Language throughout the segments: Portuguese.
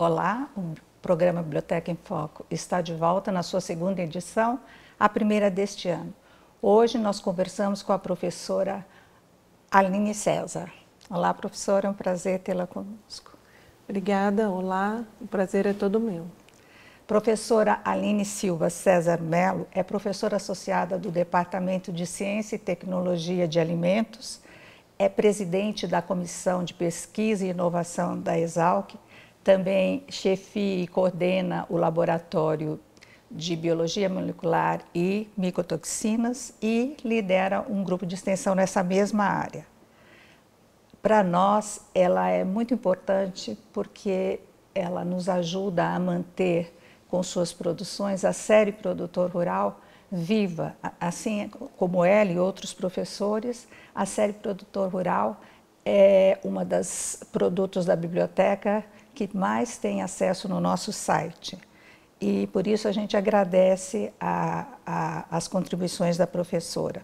Olá, o programa Biblioteca em Foco está de volta na sua segunda edição, a primeira deste ano. Hoje nós conversamos com a professora Aline César. Olá, professora, é um prazer tê-la conosco. Obrigada, olá, o prazer é todo meu. Professora Aline Silva César Melo é professora associada do Departamento de Ciência e Tecnologia de Alimentos, é presidente da Comissão de Pesquisa e Inovação da ESALC também chefia e coordena o laboratório de biologia molecular e micotoxinas e lidera um grupo de extensão nessa mesma área. Para nós, ela é muito importante porque ela nos ajuda a manter com suas produções a série Produtor Rural viva, assim é como ela e outros professores, a série Produtor Rural é uma das produtos da biblioteca que mais tem acesso no nosso site. E por isso a gente agradece a, a, as contribuições da professora.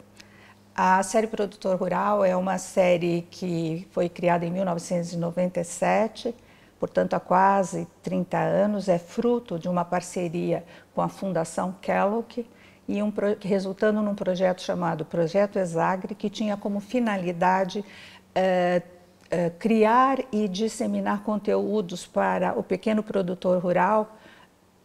A série Produtor Rural é uma série que foi criada em 1997, portanto há quase 30 anos, é fruto de uma parceria com a Fundação Kellogg, e um, resultando num projeto chamado Projeto Exagre, que tinha como finalidade eh, eh, criar e disseminar conteúdos para o pequeno produtor rural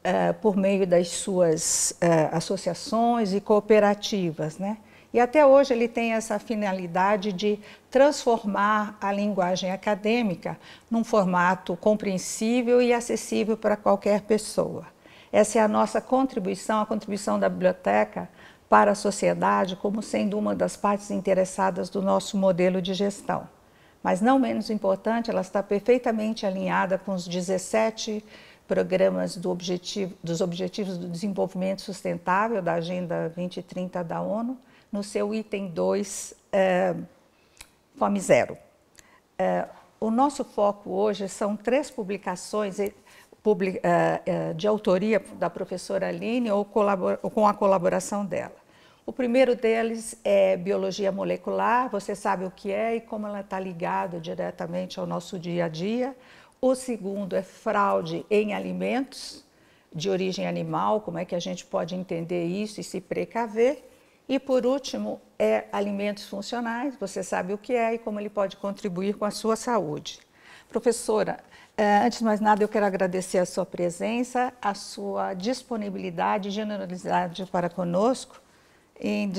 eh, por meio das suas eh, associações e cooperativas, né? E até hoje ele tem essa finalidade de transformar a linguagem acadêmica num formato compreensível e acessível para qualquer pessoa. Essa é a nossa contribuição, a contribuição da biblioteca para a sociedade, como sendo uma das partes interessadas do nosso modelo de gestão. Mas não menos importante, ela está perfeitamente alinhada com os 17 programas do objetivo, dos Objetivos do Desenvolvimento Sustentável da Agenda 2030 da ONU, no seu item 2, é, Fome Zero. É, o nosso foco hoje são três publicações é, é, de autoria da professora Aline ou com a colaboração dela. O primeiro deles é biologia molecular, você sabe o que é e como ela está ligada diretamente ao nosso dia a dia. O segundo é fraude em alimentos de origem animal, como é que a gente pode entender isso e se precaver. E por último, é alimentos funcionais, você sabe o que é e como ele pode contribuir com a sua saúde. Professora, eh, antes de mais nada, eu quero agradecer a sua presença, a sua disponibilidade e generosidade para conosco em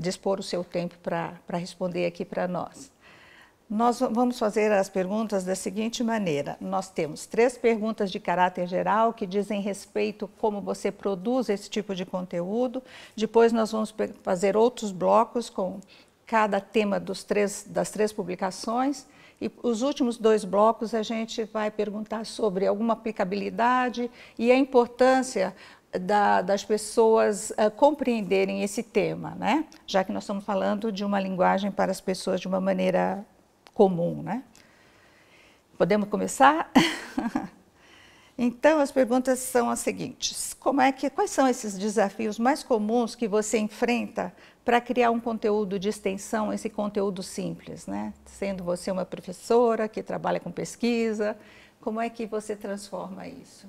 dispor o seu tempo para responder aqui para nós. Nós vamos fazer as perguntas da seguinte maneira: nós temos três perguntas de caráter geral que dizem respeito a como você produz esse tipo de conteúdo. Depois nós vamos fazer outros blocos com cada tema dos três, das três publicações. E os últimos dois blocos a gente vai perguntar sobre alguma aplicabilidade e a importância da, das pessoas uh, compreenderem esse tema, né? Já que nós estamos falando de uma linguagem para as pessoas de uma maneira comum, né? Podemos começar? então, as perguntas são as seguintes: como é que, quais são esses desafios mais comuns que você enfrenta para criar um conteúdo de extensão, esse conteúdo simples, né? Sendo você uma professora que trabalha com pesquisa, como é que você transforma isso?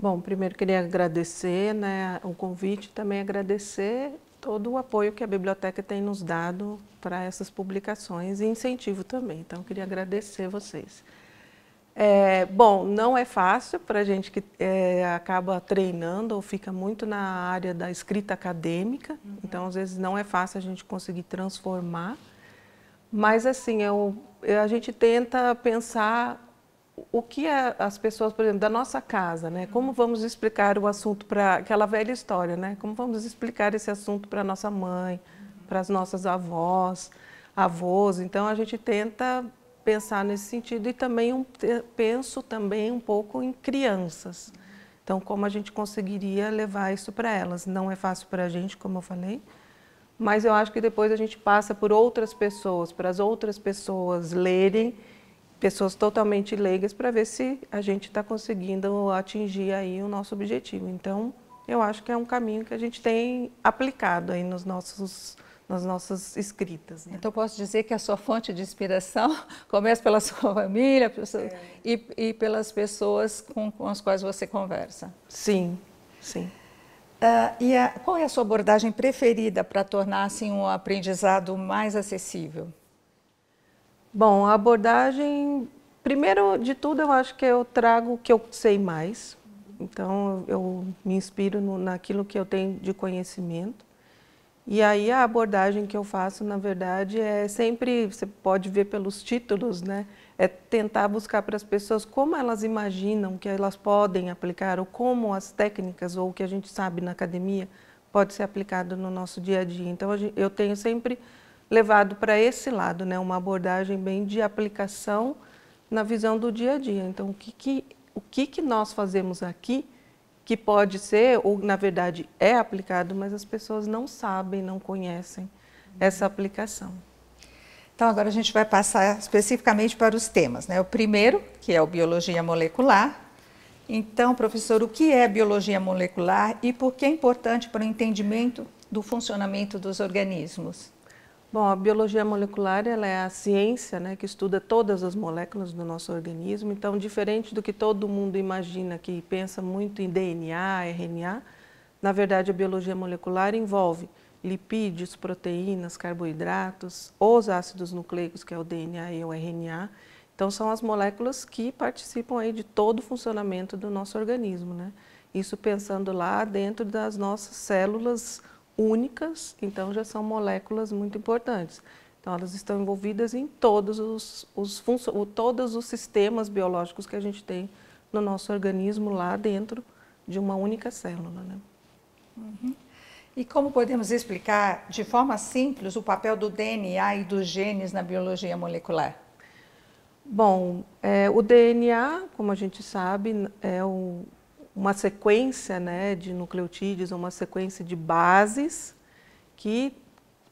Bom, primeiro queria agradecer né, o convite, também agradecer todo o apoio que a biblioteca tem nos dado para essas publicações e incentivo também. Então, queria agradecer vocês. É, bom, não é fácil para a gente que é, acaba treinando ou fica muito na área da escrita acadêmica, uhum. então às vezes não é fácil a gente conseguir transformar, mas assim, eu, a gente tenta pensar o que é as pessoas, por exemplo, da nossa casa, né? Como vamos explicar o assunto para aquela velha história, né? Como vamos explicar esse assunto para nossa mãe, para as nossas avós, avós? Então a gente tenta pensar nesse sentido e também um, penso também um pouco em crianças. Então como a gente conseguiria levar isso para elas? Não é fácil para a gente, como eu falei, mas eu acho que depois a gente passa por outras pessoas, para as outras pessoas lerem pessoas totalmente leigas para ver se a gente está conseguindo atingir aí o nosso objetivo. Então, eu acho que é um caminho que a gente tem aplicado aí nos nossos nas nossas escritas. Né? Então posso dizer que a sua fonte de inspiração começa pela sua família é. e, e, pelas pessoas com, com, as quais você conversa. Sim, sim. Uh, e a, qual é a sua abordagem preferida para tornar assim um aprendizado mais acessível? Bom, a abordagem, primeiro de tudo, eu acho que eu trago o que eu sei mais. Então, eu me inspiro no, naquilo que eu tenho de conhecimento. E aí a abordagem que eu faço, na verdade, é sempre, você pode ver pelos títulos, né? É tentar buscar para as pessoas como elas imaginam que elas podem aplicar ou como as técnicas ou o que a gente sabe na academia pode ser aplicado no nosso dia a dia. Então eu tenho sempre levado para esse lado, né? uma abordagem bem de aplicação na visão do dia a dia. Então, o que, que, o que, que nós fazemos aqui que pode ser, ou na verdade é aplicado, mas as pessoas não sabem, não conhecem essa aplicação. Então, agora a gente vai passar especificamente para os temas. Né? O primeiro, que é o biologia molecular. Então, professor, o que é biologia molecular e por que é importante para o entendimento do funcionamento dos organismos? Bom, a biologia molecular ela é a ciência né, que estuda todas as moléculas do nosso organismo. Então, diferente do que todo mundo imagina, que pensa muito em DNA, RNA, na verdade a biologia molecular envolve lipídios, proteínas, carboidratos, os ácidos nucleicos, que é o DNA e o RNA. Então, são as moléculas que participam aí de todo o funcionamento do nosso organismo. Né? Isso pensando lá dentro das nossas células únicas, então já são moléculas muito importantes. Então, elas estão envolvidas em todos os, os, todos os sistemas biológicos que a gente tem no nosso organismo lá dentro de uma única célula. Né? Uhum. E como podemos explicar de forma simples o papel do DNA e dos genes na biologia molecular? Bom, é, o DNA, como a gente sabe, é o, uma sequência né, de nucleotídeos, uma sequência de bases que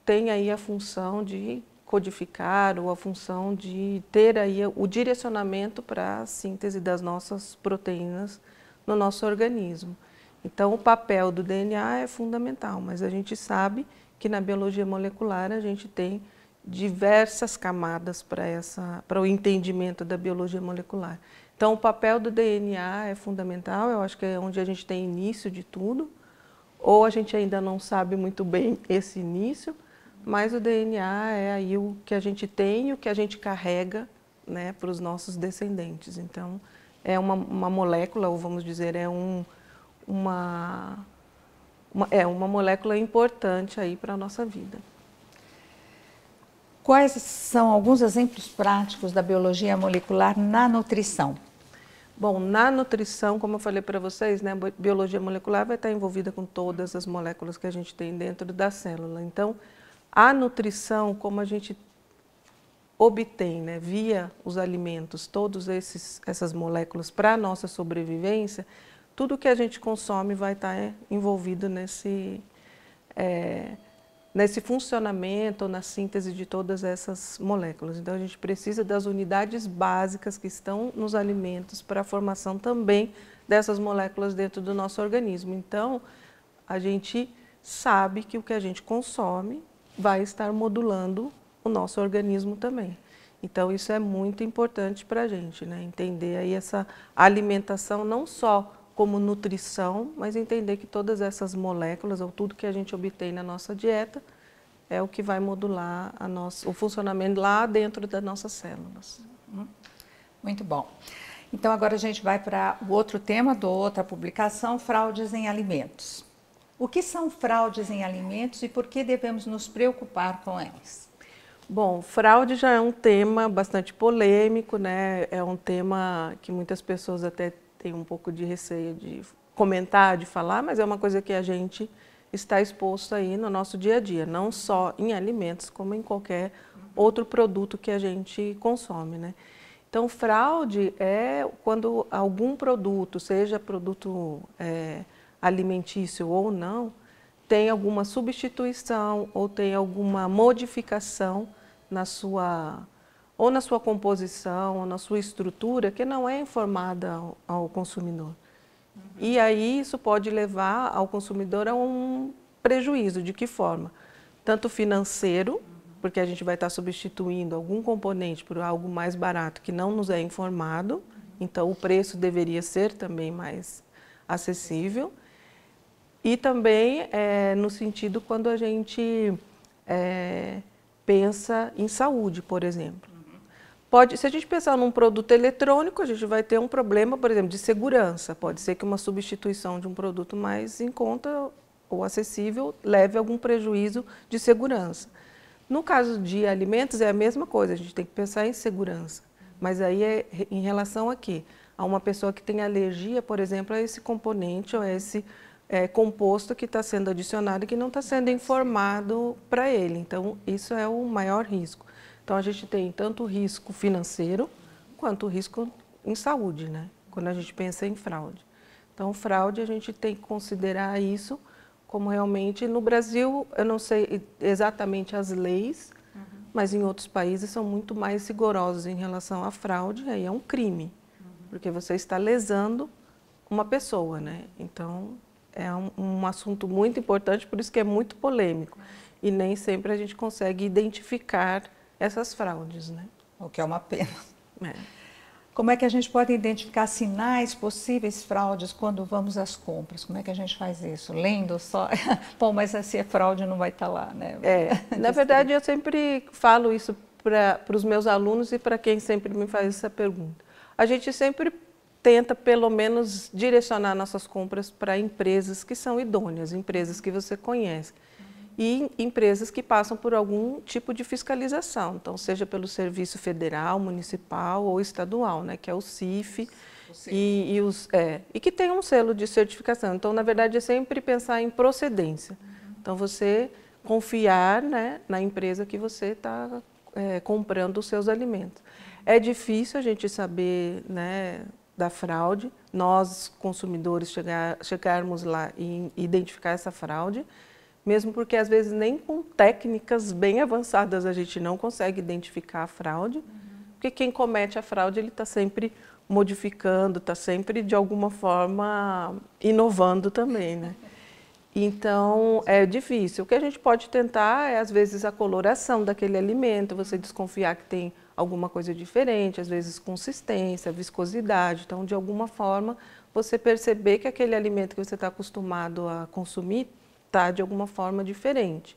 tem aí a função de codificar ou a função de ter aí o direcionamento para a síntese das nossas proteínas no nosso organismo. Então, o papel do DNA é fundamental, mas a gente sabe que na biologia molecular a gente tem diversas camadas para essa para o entendimento da biologia molecular. Então, o papel do DNA é fundamental, eu acho que é onde a gente tem início de tudo, ou a gente ainda não sabe muito bem esse início, mas o DNA é aí o que a gente tem e o que a gente carrega né, para os nossos descendentes. Então, é uma, uma, molécula, ou vamos dizer, é um, uma, uma, é uma molécula importante aí para a nossa vida. Quais são alguns exemplos práticos da biologia molecular na nutrição? Bom, na nutrição, como eu falei para vocês, né, a biologia molecular vai estar tá envolvida com todas as moléculas que a gente tem dentro da célula. Então, a nutrição, como a gente obtém né, via os alimentos todas essas moléculas para a nossa sobrevivência, tudo que a gente consome vai estar tá, é, envolvido nesse, é, nesse funcionamento, na síntese de todas essas moléculas. Então, a gente precisa das unidades básicas que estão nos alimentos para a formação também dessas moléculas dentro do nosso organismo. Então, a gente sabe que o que a gente consome vai estar modulando o nosso organismo também. Então, isso é muito importante para a gente, né? entender aí essa alimentação não só como nutrição, mas entender que todas essas moléculas ou tudo que a gente obtém na nossa dieta é o que vai modular a nossa, o funcionamento lá dentro das nossas células. Uhum. Muito bom. Então agora a gente vai para o outro tema da outra publicação, fraudes em alimentos. O que são fraudes em alimentos e por que devemos nos preocupar com elas? Bom, fraude já é um tema bastante polêmico, né? É um tema que muitas pessoas até tem um pouco de receio de comentar, de falar, mas é uma coisa que a gente está exposto aí no nosso dia a dia, não só em alimentos, como em qualquer outro produto que a gente consome, né? Então, fraude é quando algum produto, seja produto é, alimentício ou não, tem alguma substituição ou tem alguma modificação na sua ou na sua composição, ou na sua estrutura, que não é informada ao, ao consumidor. Uhum. E aí isso pode levar ao consumidor a um prejuízo. De que forma? Tanto financeiro, porque a gente vai estar substituindo algum componente por algo mais barato que não nos é informado, então o preço deveria ser também mais acessível. E também é, no sentido quando a gente é, pensa em saúde, por exemplo. Pode, se a gente pensar num produto eletrônico, a gente vai ter um problema, por exemplo, de segurança. Pode ser que uma substituição de um produto mais em conta ou acessível leve algum prejuízo de segurança. No caso de alimentos, é a mesma coisa, a gente tem que pensar em segurança. Mas aí é em relação a quê? A uma pessoa que tem alergia, por exemplo, a esse componente ou a esse é, composto que está sendo adicionado e que não está sendo informado para ele. Então, isso é o maior risco. Então a gente tem tanto risco financeiro quanto risco em saúde, né? Quando a gente pensa em fraude. Então fraude a gente tem que considerar isso como realmente no Brasil eu não sei exatamente as leis, uhum. mas em outros países são muito mais rigorosos em relação à fraude. Aí é um crime, uhum. porque você está lesando uma pessoa, né? Então é um, um, assunto muito importante, por isso que é muito polêmico. E nem sempre a gente consegue identificar essas fraudes, né? O que é uma pena. É. Como é que a gente pode identificar sinais possíveis fraudes quando vamos às compras? Como é que a gente faz isso? Lendo só? Bom, mas se é fraude não vai estar tá lá, né? É. Na verdade, eu sempre falo isso para os meus alunos e para quem sempre me faz essa pergunta. A gente sempre tenta, pelo menos, direcionar nossas compras para empresas que são idôneas, empresas que você conhece e empresas que passam por algum tipo de fiscalização, então seja pelo serviço federal, municipal ou estadual, né, que é o CIF, e, e, os, é, e que tem um selo de certificação. Então, na verdade, é sempre pensar em procedência. Então, você confiar né, na empresa que você está é, comprando os seus alimentos. É difícil a gente saber né, da fraude, nós consumidores chegar, chegarmos lá e identificar essa fraude, mesmo porque às vezes nem com técnicas bem avançadas a gente não consegue identificar a fraude, uhum. porque quem comete a fraude ele está sempre modificando, está sempre de alguma forma inovando também, né? Então é difícil. O que a gente pode tentar é às vezes a coloração daquele alimento, você desconfiar que tem alguma coisa diferente, às vezes consistência, viscosidade. Então, de alguma forma, você perceber que aquele alimento que você está acostumado a consumir está de alguma forma diferente.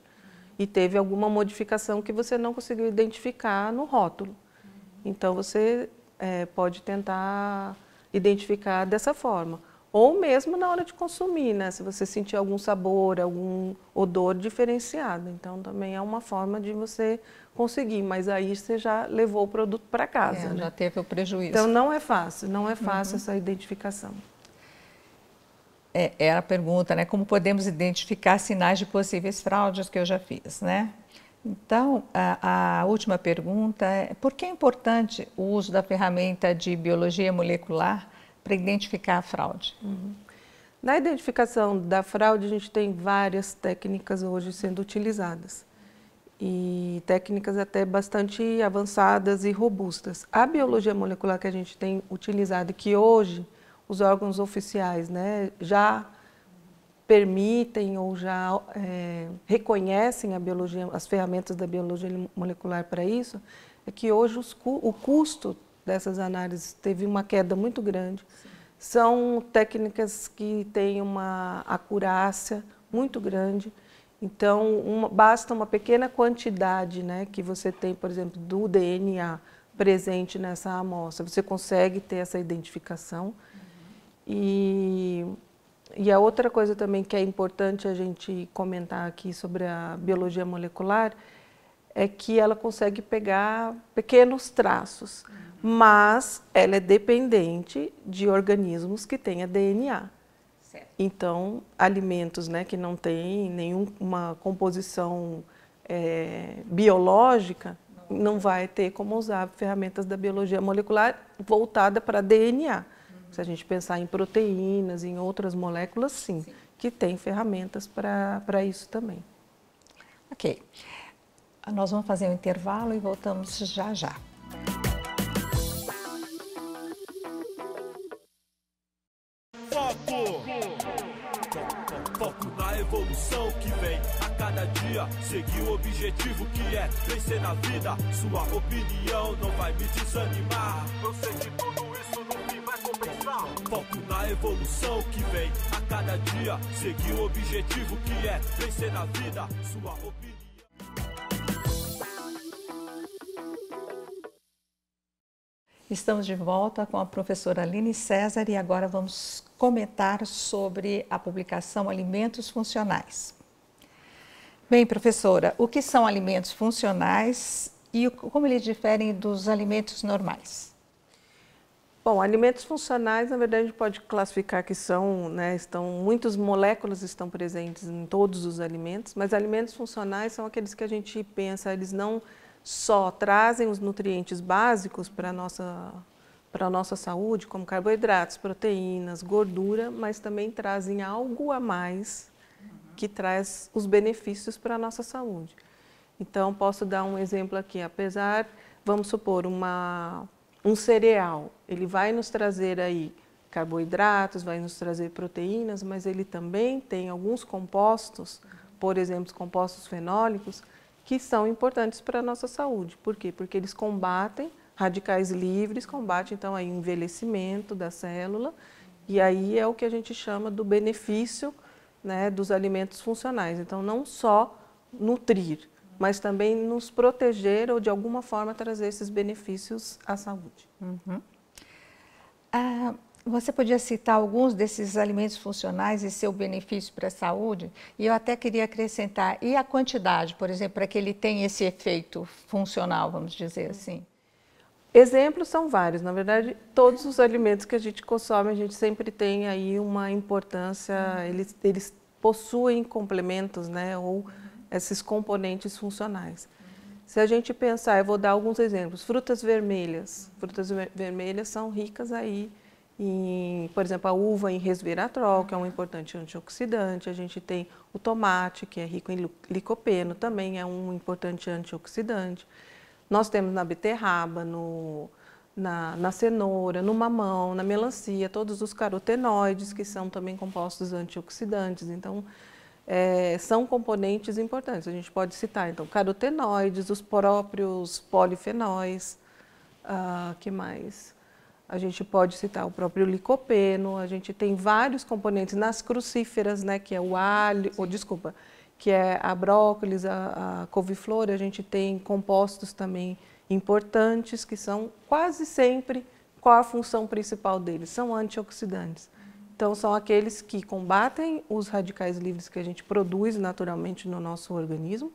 E teve alguma modificação que você não conseguiu identificar no rótulo. Então você é, pode tentar identificar dessa forma. Ou mesmo na hora de consumir, né? Se você sentir algum sabor, algum odor diferenciado. Então também é uma forma de você conseguir, mas aí você já levou o produto para casa. É, né? Já teve o prejuízo. Então não é fácil, não é uhum. fácil uhum. essa identificação. É, era é a pergunta, né? Como podemos identificar sinais de possíveis fraudes que eu já fiz, né? Então, a, a, última pergunta é: por que é importante o uso da ferramenta de biologia molecular para identificar a fraude? Uhum. Na identificação da fraude, a gente tem várias técnicas hoje sendo utilizadas e técnicas até bastante avançadas e robustas. A biologia molecular que a gente tem utilizado, que hoje os órgãos oficiais né, já permitem ou já é, reconhecem a biologia, as ferramentas da biologia molecular para isso, é que hoje os, o custo dessas análises teve uma queda muito grande. Sim. São técnicas que têm uma acurácia muito grande. Então, uma, basta uma pequena quantidade né, que você tem, por exemplo, do DNA presente nessa amostra. Você consegue ter essa identificação e, e a outra coisa também que é importante a gente comentar aqui sobre a biologia molecular é que ela consegue pegar pequenos traços, uhum. mas ela é dependente de organismos que tenham DNA. Certo. Então, alimentos né, que não têm nenhuma composição é, biológica não. não vai ter como usar ferramentas da biologia molecular voltada para DNA. Se a gente pensar em proteínas, em outras moléculas, sim, sim. que tem ferramentas para isso também. Ok. Nós vamos fazer um intervalo e voltamos já já. evolução que vem a cada dia. Seguir o objetivo que é vencer na vida. Sua opinião não vai me desanimar. Eu sei que tudo Foco na evolução que vem a cada dia. Seguir o objetivo que é vencer na vida. Sua opinião. Estamos de volta com a professora Aline César e agora vamos comentar sobre a publicação Alimentos Funcionais. Bem, professora, o que são alimentos funcionais e como eles diferem dos alimentos normais? Bom, alimentos funcionais, na verdade, a gente pode classificar que são, né, estão, muitas moléculas estão presentes em todos os alimentos, mas alimentos funcionais são aqueles que a gente pensa, eles não só trazem os nutrientes básicos para a nossa para a nossa saúde, como carboidratos, proteínas, gordura, mas também trazem algo a mais que traz os benefícios para a nossa saúde. Então, posso dar um exemplo aqui. Apesar, vamos supor, uma um cereal, ele vai nos trazer aí carboidratos, vai nos trazer proteínas, mas ele também tem alguns compostos, por exemplo, compostos fenólicos, que são importantes para a nossa saúde. Por quê? Porque eles combatem radicais livres, combatem então aí o envelhecimento da célula, e aí é o que a gente chama do benefício né, dos alimentos funcionais. Então, não só nutrir, mas também nos proteger ou de alguma forma trazer esses benefícios à saúde. Uhum. Ah, você podia citar alguns desses alimentos funcionais e seu benefício para a saúde? E eu até queria acrescentar, e a quantidade, por exemplo, para que ele tenha esse efeito funcional, vamos dizer uhum. assim? Exemplos são vários, na verdade, todos os alimentos que a gente consome, a gente sempre tem aí uma importância, uhum. eles, eles possuem complementos, né, ou uhum esses componentes funcionais. Se a gente pensar, eu vou dar alguns exemplos, frutas vermelhas. Frutas vermelhas são ricas aí em, por exemplo, a uva em resveratrol, que é um importante antioxidante. A gente tem o tomate, que é rico em licopeno, também é um importante antioxidante. Nós temos na beterraba, no, na, na cenoura, no mamão, na melancia, todos os carotenoides, que são também compostos antioxidantes. Então, é, são componentes importantes. A gente pode citar, então, carotenoides, os próprios polifenóis, uh, que mais? A gente pode citar o próprio licopeno, a gente tem vários componentes nas crucíferas, né, que é o alho, ou, desculpa, que é a brócolis, a, a couve-flor, a gente tem compostos também importantes que são quase sempre qual a função principal deles? São antioxidantes. Então, são aqueles que combatem os radicais livres que a gente produz naturalmente no nosso organismo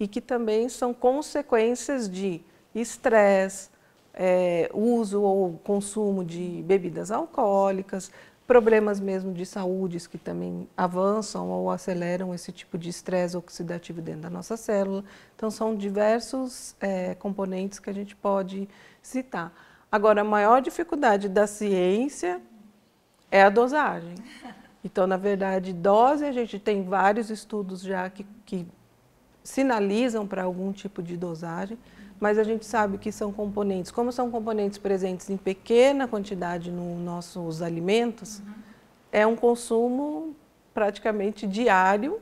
e que também são consequências de estresse, é, uso ou consumo de bebidas alcoólicas, problemas mesmo de saúde que também avançam ou aceleram esse tipo de estresse oxidativo dentro da nossa célula. Então, são diversos é, componentes que a gente pode citar. Agora, a maior dificuldade da ciência é a dosagem. Então, na verdade, dose, a gente tem vários estudos já que, que sinalizam para algum tipo de dosagem, mas a gente sabe que são componentes, como são componentes presentes em pequena quantidade nos nossos alimentos, uhum. é um consumo praticamente diário uhum.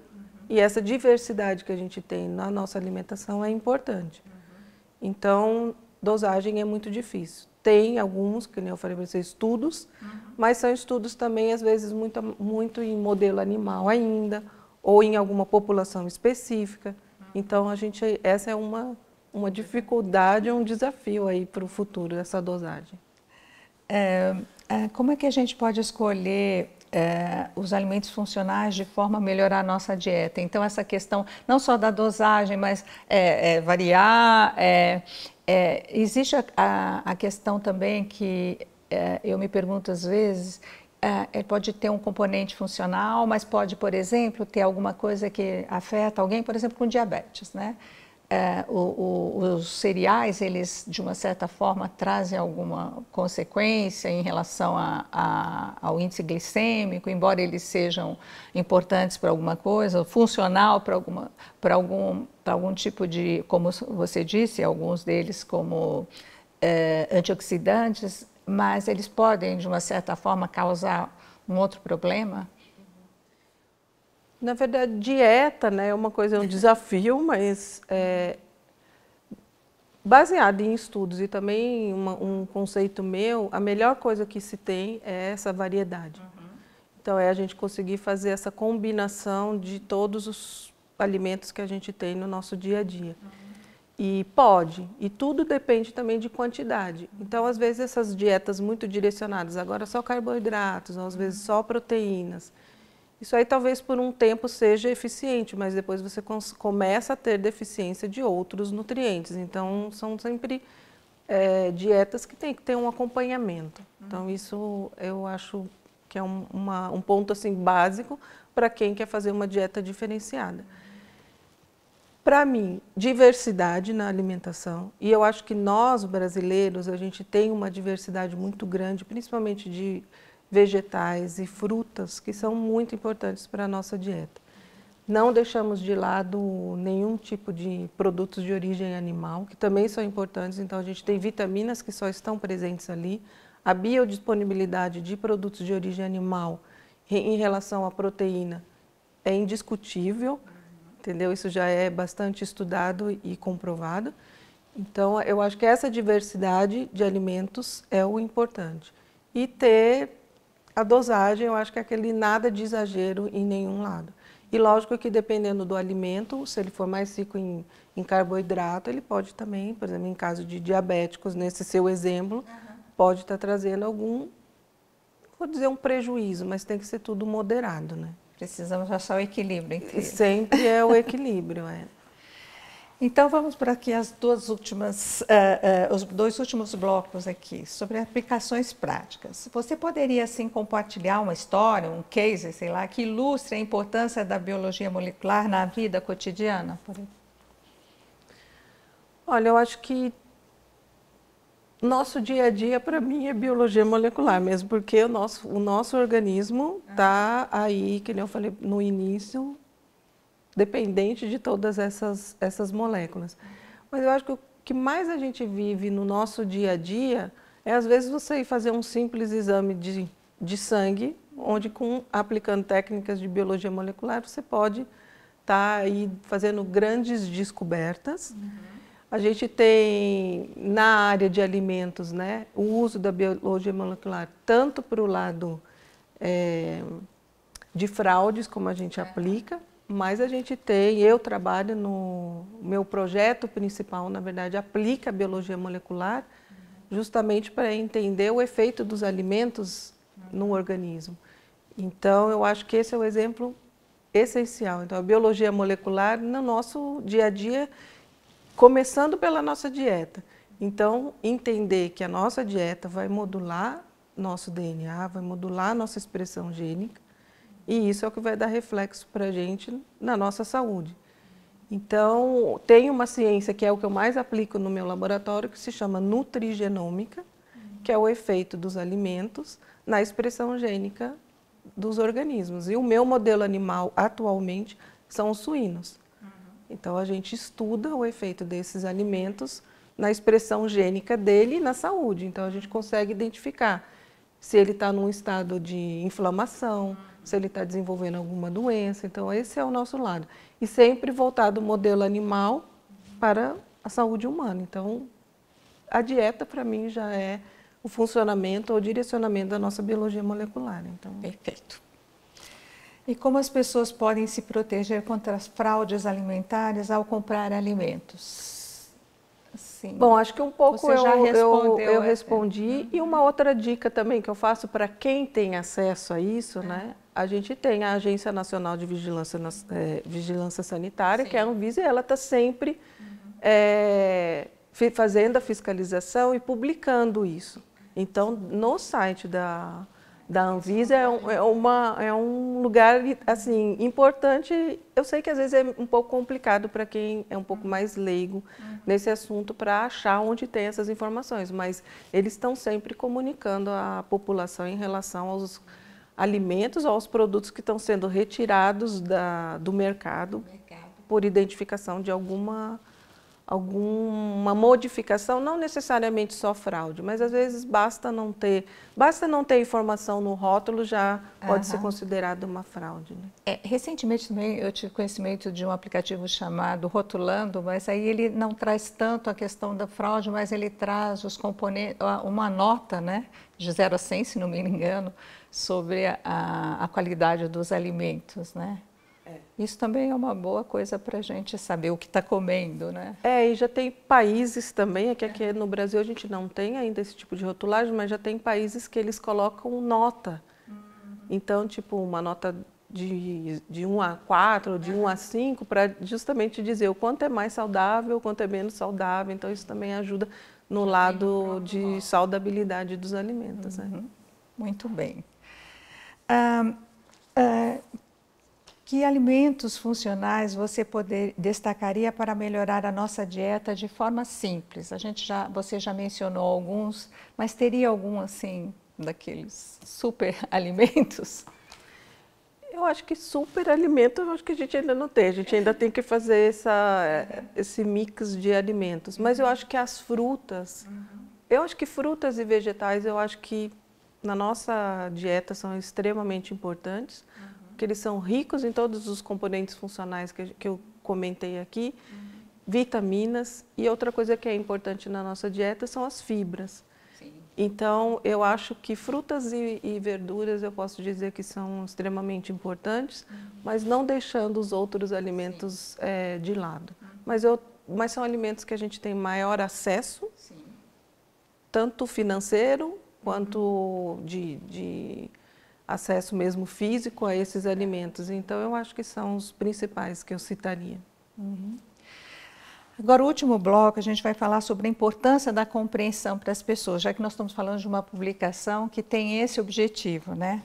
e essa diversidade que a gente tem na nossa alimentação é importante. Uhum. Então, dosagem é muito difícil tem alguns, que nem eu falei para vocês estudos, uhum. mas são estudos também, às vezes, muito, muito em modelo animal ainda, ou em alguma população específica. Uhum. Então, a gente, essa é uma, uma dificuldade, um desafio aí para o futuro, essa dosagem. É, é, como é que a gente pode escolher é, os alimentos funcionais de forma a melhorar a nossa dieta. Então, essa questão não só da dosagem, mas é, é, variar, é, é, existe a, a, a, questão também que é, eu me pergunto às vezes, é, é, pode ter um componente funcional, mas pode, por exemplo, ter alguma coisa que afeta alguém, por exemplo, com diabetes, né? é, o, o, os cereais, eles de uma certa forma trazem alguma consequência em relação a, a, ao índice glicêmico, embora eles sejam importantes para alguma coisa, funcional para alguma para algum para algum tipo de, como você disse, alguns deles como é, antioxidantes, mas eles podem de uma certa forma causar um outro problema. Na verdade, dieta né, é uma coisa, é um desafio, mas é, baseado em estudos e também uma, um conceito meu, a melhor coisa que se tem é essa variedade. Uhum. Então, é a gente conseguir fazer essa combinação de todos os alimentos que a gente tem no nosso dia a dia. Uhum. E pode, e tudo depende também de quantidade. Então, às vezes, essas dietas muito direcionadas, agora só carboidratos, às vezes só proteínas isso aí talvez por um tempo seja eficiente, mas depois você começa a ter deficiência de outros nutrientes. Então, são sempre é, dietas que tem que ter um acompanhamento. Uhum. Então, isso eu acho que é um, uma, um ponto assim básico para quem quer fazer uma dieta diferenciada. Para mim, diversidade na alimentação, e eu acho que nós brasileiros, a gente tem uma diversidade muito grande, principalmente de vegetais e frutas, que são muito importantes para a nossa dieta. Não deixamos de lado nenhum tipo de produtos de origem animal, que também são importantes, então a gente tem vitaminas que só estão presentes ali. A biodisponibilidade de produtos de origem animal em relação à proteína é indiscutível, entendeu? Isso já é bastante estudado e comprovado. Então, eu acho que essa diversidade de alimentos é o importante. E ter a dosagem, eu acho que é aquele nada de exagero em nenhum lado. E lógico que dependendo do alimento, se ele for mais rico em, em carboidrato, ele pode também, por exemplo, em caso de diabéticos, nesse seu exemplo, uhum. pode estar tá trazendo algum, vou dizer um prejuízo, mas tem que ser tudo moderado, né? Precisamos achar o equilíbrio. Entre... Sempre é o equilíbrio, é. Então vamos para aqui as duas últimas, uh, uh, os dois últimos blocos aqui sobre aplicações práticas. Você poderia assim compartilhar uma história, um case, sei lá, que ilustre a importância da biologia molecular na vida cotidiana? Olha, eu acho que nosso dia a dia para mim é biologia molecular mesmo, porque o nosso o nosso organismo está ah. aí, que nem eu falei no início, dependente de todas essas, essas moléculas. Mas eu acho que o que mais a gente vive no nosso dia a dia é, às vezes, você ir fazer um simples exame de, de sangue, onde, com, aplicando técnicas de biologia molecular, você pode estar tá aí fazendo grandes descobertas. Uhum. A gente tem na área de alimentos né, o uso da biologia molecular tanto para o lado é, de fraudes, como a gente é. aplica, mas a gente tem, eu trabalho no meu projeto principal, na verdade, aplica a biologia molecular justamente para entender o efeito dos alimentos no organismo. Então, eu acho que esse é o exemplo essencial. Então, a biologia molecular no nosso dia a dia, começando pela nossa dieta. Então, entender que a nossa dieta vai modular nosso DNA, vai modular nossa expressão gênica, e isso é o que vai dar reflexo para a gente na nossa saúde. Então, tem uma ciência que é o que eu mais aplico no meu laboratório, que se chama nutrigenômica, que é o efeito dos alimentos na expressão gênica dos organismos. E o meu modelo animal atualmente são os suínos. Uhum. Então, a gente estuda o efeito desses alimentos na expressão gênica dele e na saúde. Então, a gente consegue identificar se ele está num estado de inflamação uhum se ele está desenvolvendo alguma doença. Então, esse é o nosso lado. E sempre voltar do modelo animal para a saúde humana. Então, a dieta, para mim, já é o funcionamento ou direcionamento da nossa biologia molecular. Então... Perfeito. E como as pessoas podem se proteger contra as fraudes alimentares ao comprar alimentos? Sim. Bom, acho que um pouco eu, eu, eu, respondi. Uhum. E uma outra dica também que eu faço para quem tem acesso a isso, né? a gente tem a Agência Nacional de Vigilância, é, Vigilância Sanitária, Sim. que é a Anvisa, e ela está sempre uhum. é, fazendo a fiscalização e publicando isso. Então, no site da, da Anvisa é, um, é, uma, é um lugar assim importante. Eu sei que às vezes é um pouco complicado para quem é um pouco mais leigo uhum. nesse assunto para achar onde tem essas informações, mas eles estão sempre comunicando à população em relação aos alimentos ou aos produtos que estão sendo retirados da, do mercado, mercado, por identificação de alguma, alguma modificação, não necessariamente só fraude, mas às vezes basta não ter, basta não ter informação no rótulo, já pode ser considerado uma fraude. Né? É, recentemente também eu tive conhecimento de um aplicativo chamado Rotulando, mas aí ele não traz tanto a questão da fraude, mas ele traz os componentes, uma nota, né, de 0 a 100, se não me engano, sobre a, a qualidade dos alimentos, né? É. Isso também é uma boa coisa para a gente saber o que está comendo, né? É, e já tem países também, é aqui, aqui é. no Brasil a gente não tem ainda esse tipo de rotulagem, mas já tem países que eles colocam nota. Uhum. Então, tipo, uma nota de, de 1 a 4, de 1 a 5, uhum. para justamente dizer o quanto é mais saudável, o quanto é menos saudável. Então, isso também ajuda no lado de saudabilidade dos alimentos. Né? Uhum. Né? Muito bem. Ah, ah, que alimentos funcionais você poder, destacaria para melhorar a nossa dieta de forma simples? A gente já, você já mencionou alguns, mas teria algum assim daqueles super alimentos? Eu acho que super alimento, eu acho que a gente ainda não tem. A gente ainda tem que fazer essa, é. esse mix de alimentos. Mas eu acho que as frutas, uhum. eu acho que frutas e vegetais, eu acho que na nossa dieta são extremamente importantes, uhum. porque eles são ricos em todos os componentes funcionais que, que eu comentei aqui, uhum. vitaminas e outra coisa que é importante na nossa dieta são as fibras. Sim. Então, eu acho que frutas e, e, verduras eu posso dizer que são extremamente importantes, uhum. mas não deixando os outros alimentos é, de lado. Uhum. Mas, eu, mas são alimentos que a gente tem maior acesso, Sim. tanto financeiro quanto de, de acesso mesmo físico a esses alimentos. Então, eu acho que são os principais que eu citaria. Uhum. Agora, o último bloco, a gente vai falar sobre a importância da compreensão para as pessoas, já que nós estamos falando de uma publicação que tem esse objetivo, né?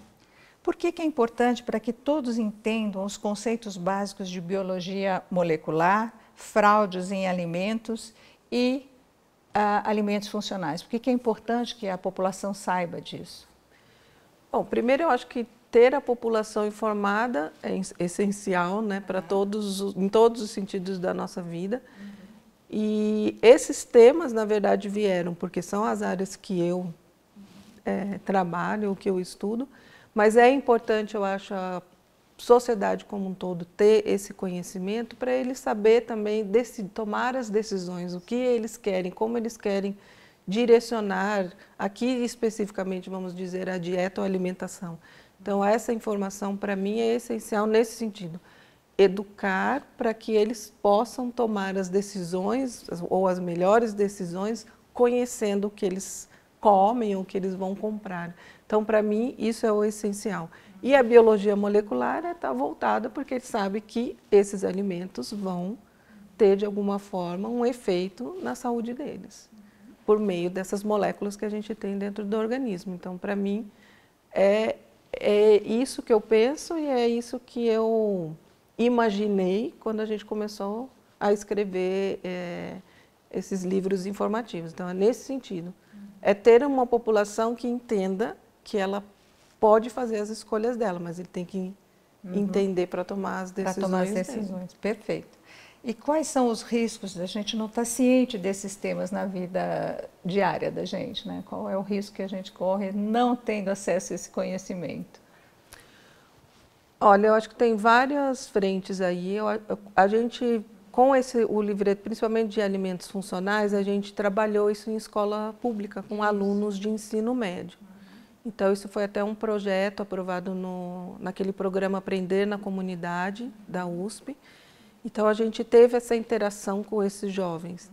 Por que, que é importante para que todos entendam os conceitos básicos de biologia molecular, fraudes em alimentos e a alimentos funcionais? Por que é importante que a população saiba disso? Bom, primeiro eu acho que ter a população informada é essencial, né, para uhum. todos, em todos os sentidos da nossa vida. E esses temas, na verdade, vieram porque são as áreas que eu é, trabalho, que eu estudo, mas é importante, eu acho, a sociedade como um todo ter esse conhecimento para ele saber também tomar as decisões, o que eles querem, como eles querem direcionar, aqui especificamente vamos dizer a dieta ou alimentação. Então essa informação para mim é essencial nesse sentido, educar para que eles possam tomar as decisões ou as melhores decisões conhecendo o que eles comem ou o que eles vão comprar. Então para mim isso é o essencial. E a biologia molecular está é, voltada porque sabe que esses alimentos vão ter, de alguma forma, um efeito na saúde deles, por meio dessas moléculas que a gente tem dentro do organismo. Então, para mim, é, é isso que eu penso e é isso que eu imaginei quando a gente começou a escrever é, esses livros informativos. Então, é nesse sentido. É ter uma população que entenda que ela pode fazer as escolhas dela, mas ele tem que uhum. entender para tomar as decisões. Para tomar as decisões, dele. perfeito. E quais são os riscos da gente não estar tá ciente desses temas na vida diária da gente? Né? Qual é o risco que a gente corre não tendo acesso a esse conhecimento? Olha, eu acho que tem várias frentes aí. Eu, a gente, com esse, o livreto, principalmente de alimentos funcionais, a gente trabalhou isso em escola pública, com isso. alunos de ensino médio. Então, isso foi até um projeto aprovado no, naquele programa Aprender na Comunidade, da USP. Então, a gente teve essa interação com esses jovens.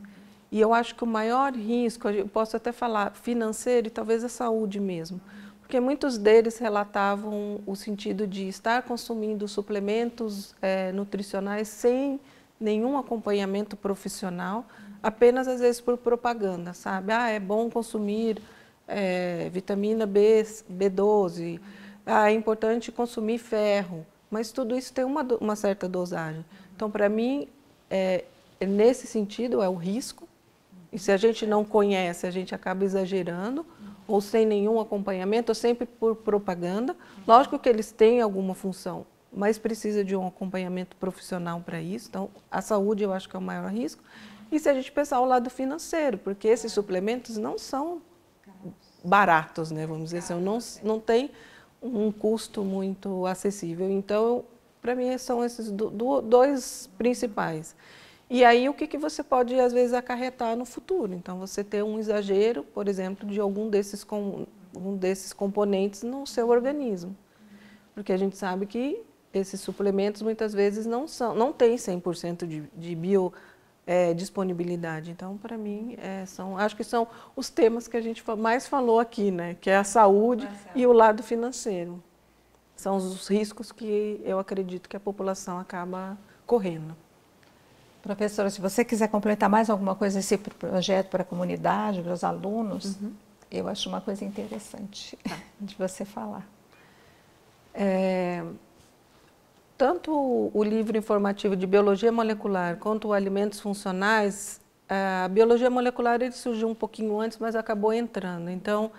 E eu acho que o maior risco, eu posso até falar financeiro e talvez a saúde mesmo, porque muitos deles relatavam o sentido de estar consumindo suplementos é, nutricionais sem nenhum acompanhamento profissional, apenas às vezes por propaganda, sabe? Ah, é bom consumir é, vitamina B, B12. Ah, é importante consumir ferro, mas tudo isso tem uma, uma certa dosagem. Então, para mim, é, é, nesse sentido, é o risco. E se a gente não conhece, a gente acaba exagerando ou sem nenhum acompanhamento, ou sempre por propaganda. Lógico que eles têm alguma função, mas precisa de um acompanhamento profissional para isso. Então, a saúde eu acho que é o maior risco. E se a gente pensar o lado financeiro, porque esses suplementos não são baratos, né, vamos dizer assim, não, é. não tem um custo muito acessível. Então, para mim, são esses dois principais. E aí, o que, que você pode, às vezes, acarretar no futuro? Então, você ter um exagero, por exemplo, de algum desses, com, um desses componentes no seu organismo. Porque a gente sabe que esses suplementos, muitas vezes, não, são, não têm 100% de, de bio é, disponibilidade. Então, para mim, é, são, acho que são os temas que a gente mais falou aqui, né? que é a saúde Marcelo. e o lado financeiro. São os riscos que eu acredito que a população acaba correndo. Professora, se você quiser completar mais alguma coisa esse projeto para a comunidade, para os alunos, uhum. eu acho uma coisa interessante tá. de você falar. É, tanto o livro informativo de biologia molecular quanto alimentos funcionais, eh, a biologia molecular ele surgiu um pouquinho antes, mas acabou entrando. Então,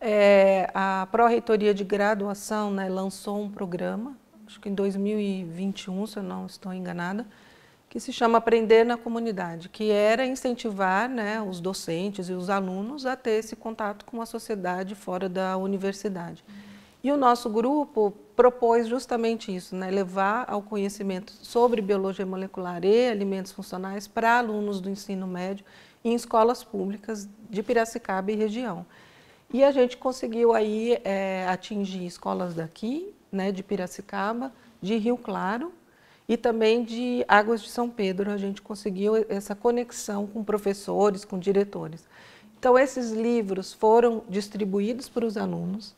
é, a pró-reitoria de graduação né, lançou um programa, acho que em 2021, se eu não estou enganada, que se chama Aprender na Comunidade, que era incentivar né, os docentes e os alunos a ter esse contato com a sociedade fora da universidade. Uhum. E o nosso grupo propôs justamente isso, né? levar ao conhecimento sobre biologia molecular e alimentos funcionais para alunos do ensino médio em escolas públicas de Piracicaba e região. E a gente conseguiu aí é, atingir escolas daqui, né, de Piracicaba, de Rio Claro e também de Águas de São Pedro. A gente conseguiu essa conexão com professores, com diretores. Então, esses livros foram distribuídos para os alunos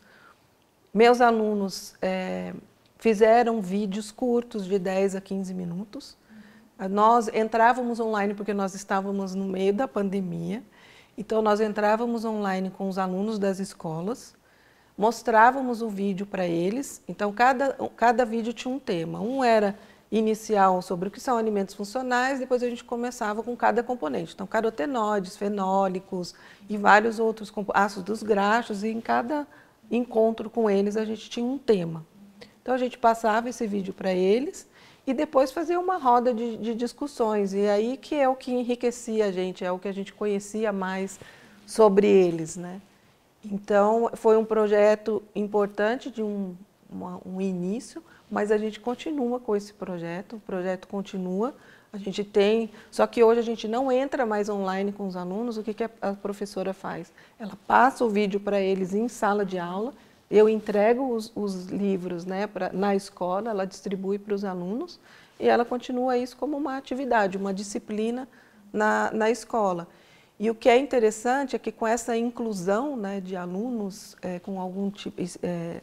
meus alunos é, fizeram vídeos curtos de 10 a 15 minutos. Nós entrávamos online porque nós estávamos no meio da pandemia. Então, nós entrávamos online com os alunos das escolas, mostrávamos o vídeo para eles. Então, cada, cada vídeo tinha um tema. Um era inicial sobre o que são alimentos funcionais, depois a gente começava com cada componente. Então, carotenoides, fenólicos e vários outros ácidos graxos, e em cada encontro com eles, a gente tinha um tema. Então a gente passava esse vídeo para eles e depois fazia uma roda de, de, discussões. E aí que é o que enriquecia a gente, é o que a gente conhecia mais sobre eles. Né? Então foi um projeto importante de um, uma, um início, mas a gente continua com esse projeto, o projeto continua, a gente tem, só que hoje a gente não entra mais online com os alunos. O que, que a professora faz? Ela passa o vídeo para eles em sala de aula. Eu entrego os, os livros né, pra, na escola, ela distribui para os alunos e ela continua isso como uma atividade, uma disciplina na, na escola. E o que é interessante é que com essa inclusão né, de alunos é, com algum tipo, é,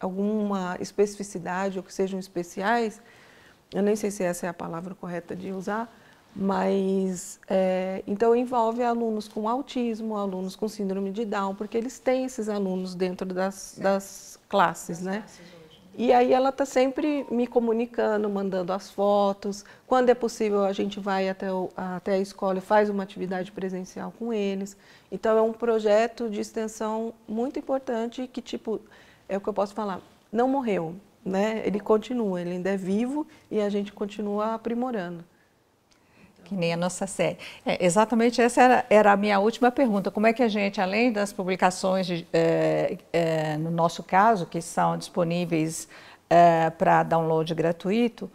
alguma especificidade ou que sejam especiais, eu nem sei se essa é a palavra correta de usar, mas é, então envolve alunos com autismo, alunos com síndrome de Down, porque eles têm esses alunos dentro das, das classes, né? né? E aí ela está sempre me comunicando, mandando as fotos. Quando é possível, a gente vai até, o, até a escola e faz uma atividade presencial com eles. Então é um projeto de extensão muito importante que, tipo, é o que eu posso falar, não morreu né? Ele continua, ele ainda é vivo e a gente continua aprimorando. Que nem a nossa série. É, exatamente essa era, era, a minha última pergunta. Como é que a gente, além das publicações, de, é, é, no nosso caso, que são disponíveis é, para download gratuito,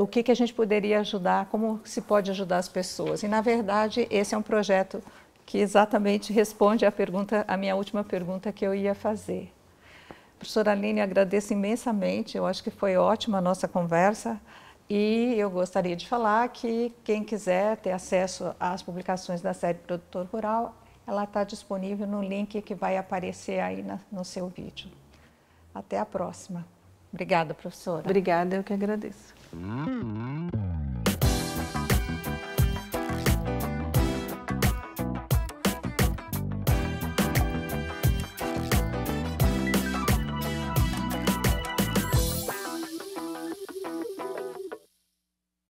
o que, que a gente poderia ajudar, como se pode ajudar as pessoas? E, na verdade, esse é um projeto que exatamente responde à pergunta, a minha última pergunta que eu ia fazer. Professora Aline, agradeço imensamente. Eu acho que foi ótima a nossa conversa. E eu gostaria de falar que quem quiser ter acesso às publicações da série Produtor Rural, ela está disponível no link que vai aparecer aí na, no seu vídeo. Até a próxima. Obrigada, professora. Obrigada, eu que agradeço. Hum.